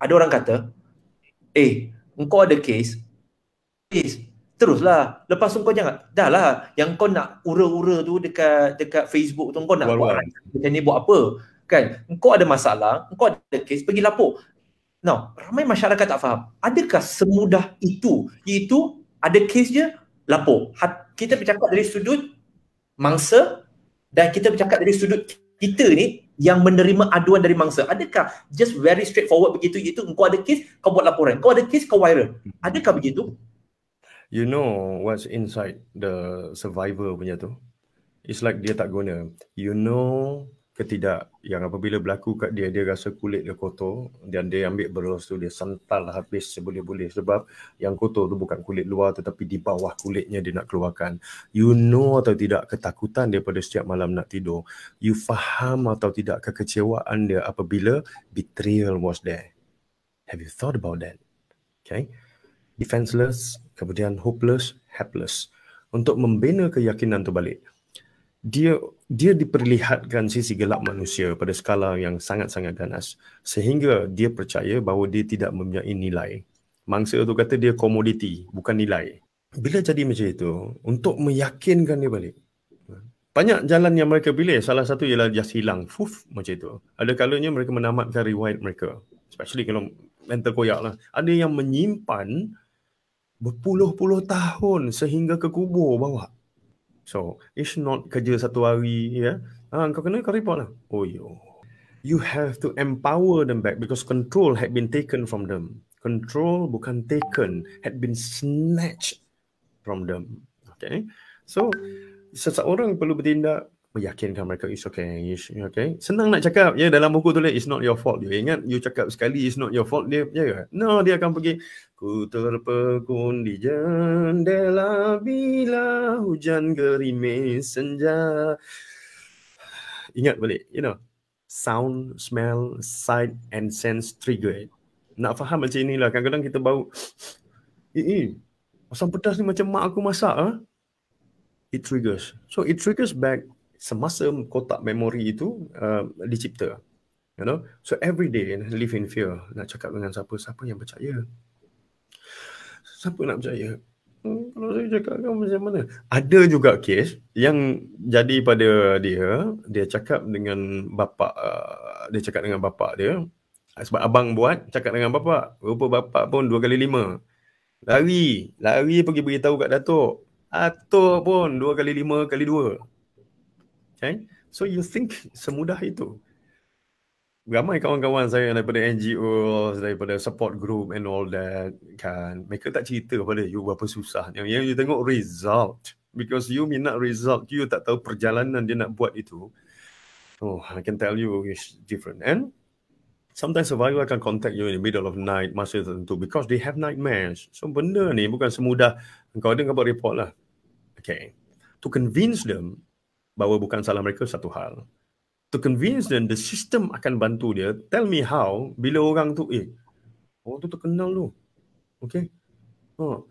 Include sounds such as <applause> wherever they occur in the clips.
Ada orang kata, eh, engkau ada case, case, teruslah. Lepas tu engkau jangan, dah lah, yang kau nak ura-ura tu dekat dekat Facebook tu, engkau nak buat, buat macam ni buat apa? Kan? Engkau ada masalah, engkau ada case, pergi lapor. Now, ramai masyarakat tak faham. Adakah semudah itu? Iaitu ada case je, lapor. Kita bercakap dari sudut mangsa dan kita bercakap dari sudut kita ni yang menerima aduan dari mangsa. Adakah just very straightforward begitu itu kau ada kes kau buat laporan. Kau ada kes kau viral. Adakah begitu? You know what's inside the survivor punya tu? It's like dia tak guna. You know ketidak yang apabila berlaku kat dia dia rasa kulit dia kotor dan dia ambil beros tu dia sental habis seboleh-boleh sebab yang kotor tu bukan kulit luar tetapi di bawah kulitnya dia nak keluarkan you know atau tidak ketakutan dia pada setiap malam nak tidur you faham atau tidak kekecewaan dia apabila betrayal was there have you thought about that okay defenseless kemudian hopeless helpless untuk membina keyakinan tu balik dia dia diperlihatkan sisi gelap manusia pada skala yang sangat-sangat ganas sehingga dia percaya bahawa dia tidak mempunyai nilai mangsa itu kata dia komoditi bukan nilai bila jadi macam itu untuk meyakinkan dia balik banyak jalan yang mereka pilih salah satu ialah just hilang fuf macam itu ada kalanya mereka menamatkan riwayat mereka especially kalau mental koyak lah ada yang menyimpan berpuluh-puluh tahun sehingga ke kubur bawah So, it's not kerja satu hari ya. Ah, kau kena kau report lah. Oh, yo. You have to empower them back because control had been taken from them. Control bukan taken, had been snatched from them. Okay. So, seseorang perlu bertindak meyakinkan mereka it's okay it's okay senang nak cakap ya yeah, dalam buku tulis it's not your fault you ingat you cakap sekali it's not your fault dia ya yeah, no dia akan pergi ku terpekun di jendela bila hujan gerimis senja ingat balik you know sound smell sight and sense triggered nak faham macam inilah kadang-kadang kita bau eh, eh. asam pedas ni macam mak aku masak ah huh? it triggers so it triggers back semasa kotak memori itu uh, dicipta. You know, so every day live in fear. Nak cakap dengan siapa? Siapa yang percaya? Siapa nak percaya? Hmm, kalau saya cakap kan macam mana? Ada juga kes yang jadi pada dia, dia cakap dengan bapa, uh, dia cakap dengan bapa dia. Sebab abang buat, cakap dengan bapa. Rupa bapa pun dua kali lima. Lari, lari pergi beritahu kat Datuk. Atuk pun dua kali lima kali dua. Okay? So you think <laughs> semudah itu. Ramai kawan-kawan saya yang daripada NGO, daripada support group and all that kan. Mereka tak cerita kepada you berapa susahnya. Yang you tengok result. Because you minat result, you tak tahu perjalanan dia nak buat itu. Oh, I can tell you it's different. And sometimes survivor akan contact you in the middle of night masa tertentu because they have nightmares. So benda ni bukan semudah kau dengar buat report lah. Okay. To convince them, bahawa bukan salah mereka satu hal. To convince them, the system akan bantu dia. Tell me how, bila orang tu, eh, orang tu terkenal tu. Okay? Ha. Oh,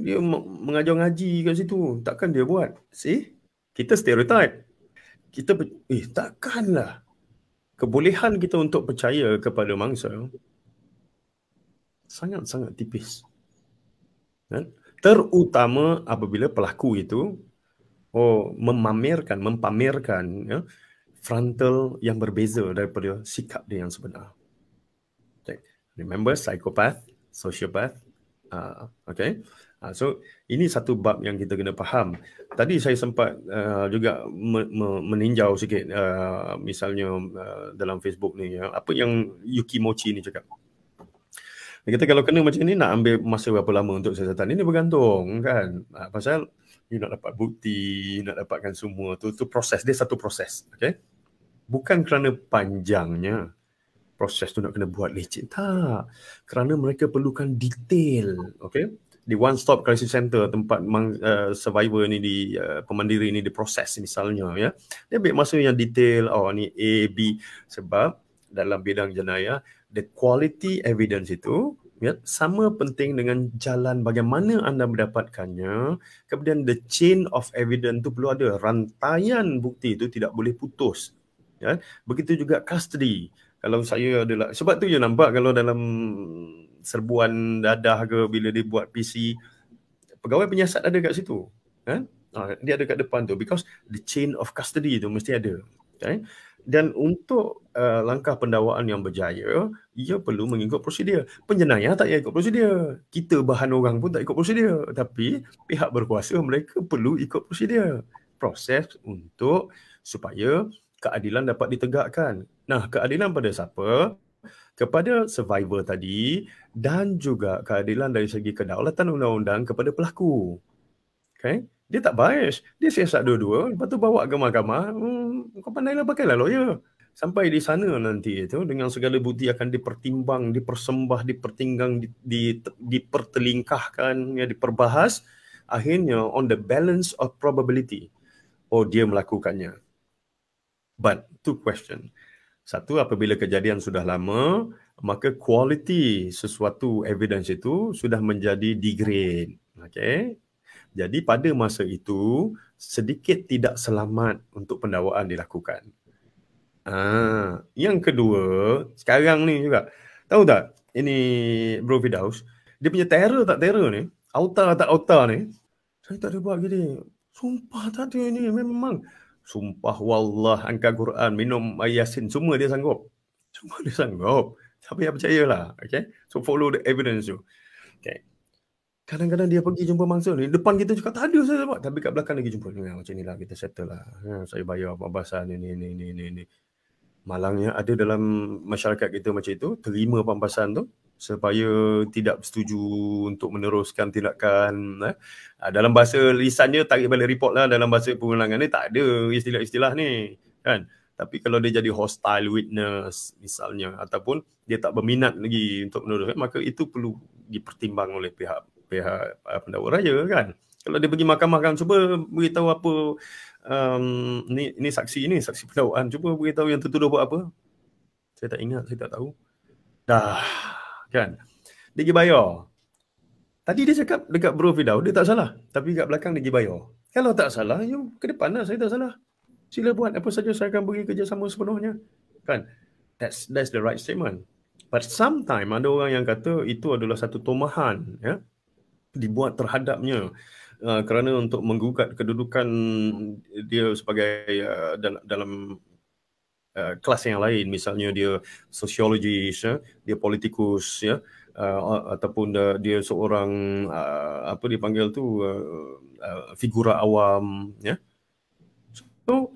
dia mengajar ngaji kat situ. Takkan dia buat? See? Kita stereotype. Kita, eh, takkanlah. Kebolehan kita untuk percaya kepada mangsa sangat-sangat tipis. Kan? Terutama apabila pelaku itu oh memamerkan mempamerkan ya frontal yang berbeza daripada sikap dia yang sebenar okay. remember psychopath sociopath uh, okay uh, so ini satu bab yang kita kena faham tadi saya sempat uh, juga me- me- meninjau sikit uh, misalnya uh, dalam Facebook ni ya apa yang Yuki Mochi ni cakap kita kalau kena macam ni nak ambil masa berapa lama untuk siasatan ini bergantung kan uh, pasal you nak dapat bukti, nak dapatkan semua tu, tu proses. Dia satu proses, okay? Bukan kerana panjangnya proses tu nak kena buat licik. Tak. Kerana mereka perlukan detail, okay? Di One Stop Crisis Center, tempat uh, survivor ni, di uh, pemandiri ni proses misalnya, ya. Dia ambil masa yang detail, oh ni A, B. Sebab dalam bidang jenayah, the quality evidence itu ya sama penting dengan jalan bagaimana anda mendapatkannya kemudian the chain of evidence tu perlu ada rantaian bukti itu tidak boleh putus ya begitu juga custody kalau saya adalah sebab tu you nampak kalau dalam serbuan dadah ke bila dia buat PC pegawai penyiasat ada kat situ kan? ha? dia ada kat depan tu because the chain of custody itu mesti ada dan untuk uh, langkah pendawaan yang berjaya, ia perlu mengikut prosedur. Penjenayah tak ikut prosedur. Kita bahan orang pun tak ikut prosedur. Tapi pihak berkuasa mereka perlu ikut prosedur. Proses untuk supaya keadilan dapat ditegakkan. Nah, keadilan pada siapa? Kepada survivor tadi dan juga keadilan dari segi kedaulatan undang-undang kepada pelaku. Okay? dia tak bias. Dia siasat dua-dua. Lepas tu bawa ke mahkamah. Hmm, kau pakai lah lawyer. Sampai di sana nanti itu dengan segala bukti akan dipertimbang, dipersembah, dipertinggang, di, di, diperterlingkahkan, ya, diperbahas. Akhirnya on the balance of probability. Oh dia melakukannya. But two question. Satu apabila kejadian sudah lama, maka kualiti sesuatu evidence itu sudah menjadi degrade. Okay. Jadi pada masa itu sedikit tidak selamat untuk pendawaan dilakukan. Ah, yang kedua, sekarang ni juga. Tahu tak? Ini Bro Fidaus, dia punya terror tak terror ni? Auta tak auta ni? Saya tak ada buat gini. Sumpah tak ada ni memang. Sumpah wallah angka Quran, minum yasin, semua dia sanggup. Semua dia sanggup. Tapi yang percayalah, okay? So follow the evidence tu. Okay. Kadang-kadang dia pergi jumpa mangsa ni. Depan kita cakap tak ada saya Tapi kat belakang lagi jumpa. Ya, ni, macam inilah kita settle lah. Ha, saya bayar apa bahasa ni ni ni ni ni ni. Malangnya ada dalam masyarakat kita macam itu. Terima pampasan tu. Supaya tidak setuju untuk meneruskan tindakan. Eh. Ha. Dalam bahasa lisannya tarik balik report lah. Dalam bahasa pengulangan ni tak ada istilah-istilah ni. Kan? Tapi kalau dia jadi hostile witness misalnya ataupun dia tak berminat lagi untuk meneruskan eh, maka itu perlu dipertimbang oleh pihak pihak uh, ah, pendakwa raya kan kalau dia pergi mahkamah kan cuba beritahu apa um, ni, ni saksi ni saksi pendakwaan cuba beritahu yang tertuduh buat apa saya tak ingat saya tak tahu dah kan dia pergi bayar tadi dia cakap dekat bro Fidaw dia tak salah tapi kat belakang dia pergi bayar kalau tak salah you ke depan lah saya tak salah sila buat apa saja saya akan bagi kerjasama sepenuhnya kan that's that's the right statement but sometimes ada orang yang kata itu adalah satu tomahan ya dibuat terhadapnya uh, kerana untuk menggugat kedudukan dia sebagai uh, dalam, dalam uh, kelas yang lain misalnya dia sosiologis, ya, dia politikus ya Uh, ataupun uh, dia seorang uh, apa dipanggil tu uh, uh, figura awam ya yeah? so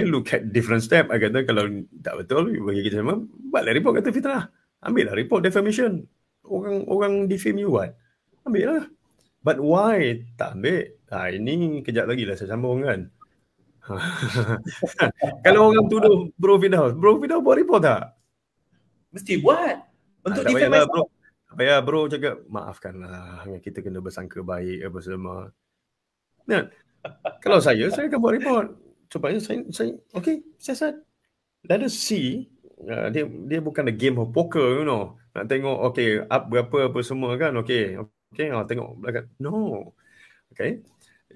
look at different step I kata kalau tak betul bagi kita sama buatlah report kata fitnah ambillah report defamation orang orang defame you what ambil lah. But why tak ambil? Ha, ini kejap lagi lah saya sambung kan. <laughs> Kalau orang tuduh Bro Fidaw, Bro Fidaw buat report tak? Mesti buat. Untuk ha, defend Bro. Ya, bro cakap, maafkan lah. Kita kena bersangka baik apa semua. Ya. Kalau saya, saya akan buat report. Supaya saya, saya okay, saya sad. Let us see. Uh, dia dia bukan a game of poker, you know. Nak tengok, okay, up berapa apa semua kan. Okay, okay. Okay, oh, tengok belakang. No. Okay.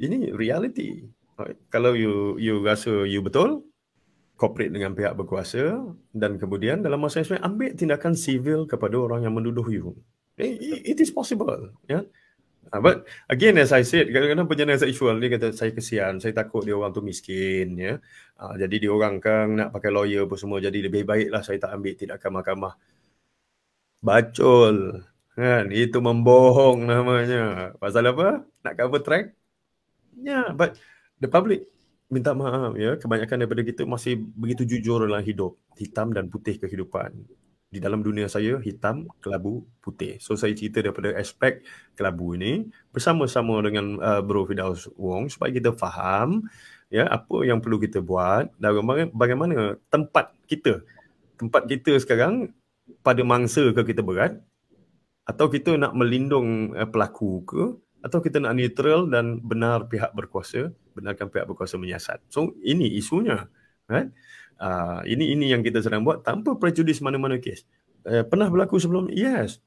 Ini reality. Okay. Kalau you you rasa you betul, cooperate dengan pihak berkuasa dan kemudian dalam masa yang sebenarnya ambil tindakan civil kepada orang yang menduduh you. Eh, it, it is possible. Yeah? Ya. But again, as I said, kadang-kadang penjana seksual ni kata, saya kesian, saya takut dia orang tu miskin. ya. Yeah? Uh, jadi dia orang kan nak pakai lawyer pun semua, jadi lebih baiklah saya tak ambil tindakan mahkamah. Bacol. Kan? Itu membohong namanya. Pasal apa? Nak cover track? Ya, yeah, but the public minta maaf ya. Kebanyakan daripada kita masih begitu jujur dalam hidup. Hitam dan putih kehidupan. Di dalam dunia saya, hitam, kelabu, putih. So, saya cerita daripada aspek kelabu ini bersama-sama dengan uh, Bro Fidaus Wong supaya kita faham ya apa yang perlu kita buat dan bagaimana tempat kita. Tempat kita sekarang pada mangsa ke kita berat atau kita nak melindung uh, pelaku ke atau kita nak neutral dan benar pihak berkuasa benarkan pihak berkuasa menyiasat so ini isunya kan uh, ini ini yang kita sedang buat tanpa prejudis mana-mana kes uh, pernah berlaku sebelum yes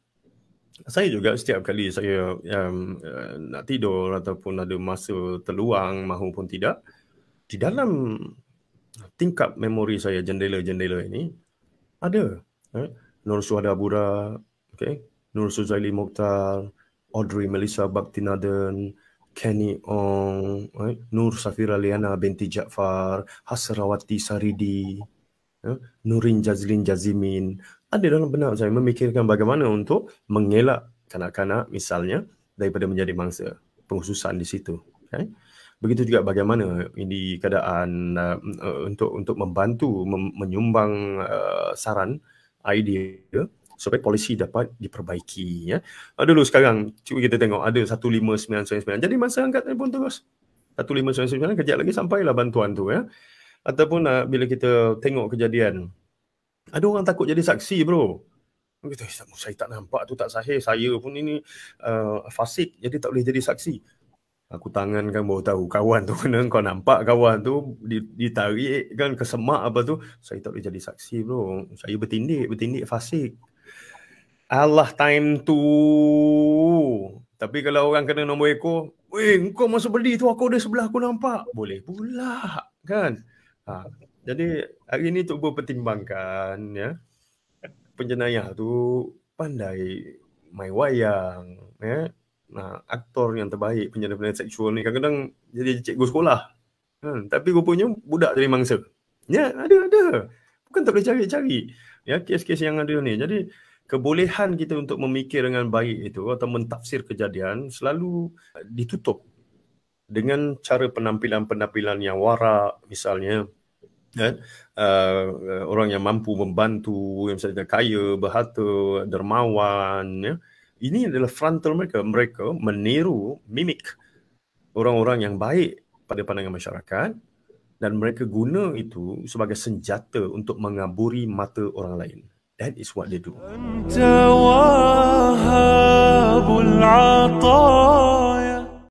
saya juga setiap kali saya um, uh, nak tidur ataupun ada masa terluang mahupun tidak di dalam tingkap memori saya jendela-jendela ini ada eh? Nur Suhada Abura okay? Nur Suzaili Mokhtar, Audrey Melissa Baktinaden, Kenny Ong, right? Eh, Nur Safira Liana binti Jaafar, Hasrawati Saridi, ya? Nurin Jazlin Jazimin. Ada dalam benak saya memikirkan bagaimana untuk mengelak kanak-kanak misalnya daripada menjadi mangsa pengkhususan di situ. Okay? Eh. Begitu juga bagaimana ini keadaan uh, untuk untuk membantu mem- menyumbang uh, saran idea supaya polisi dapat diperbaiki ya. Ada ah, dulu sekarang cuba kita tengok ada 15999. Jadi masa angkat telefon terus 15999 kejap lagi sampailah bantuan tu ya. Ataupun uh, bila kita tengok kejadian ada orang takut jadi saksi bro. Kita, eh, tak, saya tak nampak tu tak sahih saya pun ini uh, fasik jadi tak boleh jadi saksi. Aku tangan kan baru tahu kawan tu kena kau nampak kawan tu ditarik kan ke semak apa tu saya tak boleh jadi saksi bro saya bertindik bertindik fasik Allah time tu. Tapi kalau orang kena nombor ekor, weh kau masuk beli tu aku ada sebelah aku nampak. Boleh pula kan. Ha. Jadi hari ni tu pertimbangkan ya. Penjenayah tu pandai main wayang ya. Nah, ha, aktor yang terbaik penjenayah seksual ni kadang-kadang jadi cikgu sekolah. Kan? Tapi rupanya budak dari mangsa. Ya, ada ada. Bukan tak boleh cari-cari. Ya, kes-kes yang ada ni. Jadi kebolehan kita untuk memikir dengan baik itu atau mentafsir kejadian selalu ditutup dengan cara penampilan-penampilan yang warak misalnya kan uh, orang yang mampu membantu yang misalnya kaya berharta dermawan ya ini adalah frontal mereka mereka meniru mimik orang-orang yang baik pada pandangan masyarakat dan mereka guna itu sebagai senjata untuk mengaburi mata orang lain That is what they do. أنت وهاب العطايا